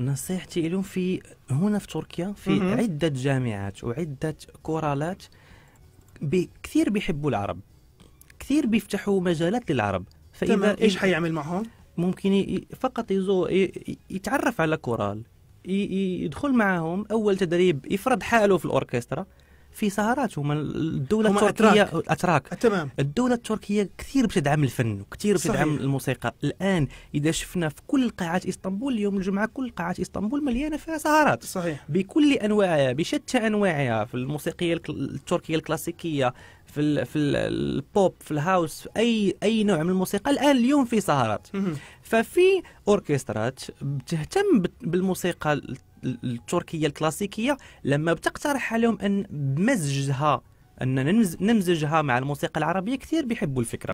نصيحتي لهم في هنا في تركيا في م-م. عدة جامعات وعدة كورالات كثير بيحبوا العرب كثير بيفتحوا مجالات للعرب فإذا تمام إيش حيعمل معهم؟ ممكن فقط يزو يتعرف على كورال يدخل معهم أول تدريب يفرض حاله في الأوركسترا في سهرات هما الدوله هما التركيه أتراك. اتراك تمام الدوله التركيه كثير بتدعم الفن وكثير بتدعم صحيح. الموسيقى الان اذا شفنا في كل قاعات اسطنبول اليوم الجمعه كل قاعات اسطنبول مليانه فيها سهرات صحيح بكل انواعها بشتى انواعها في الموسيقيه التركيه الكلاسيكيه في الـ في الـ البوب في الهاوس في اي اي نوع من الموسيقى الان اليوم في سهرات ففي اوركسترات بتهتم بالموسيقى التركيه الكلاسيكيه لما بتقترح عليهم ان بمزجها ان نمزجها مع الموسيقى العربيه كثير بيحبوا الفكره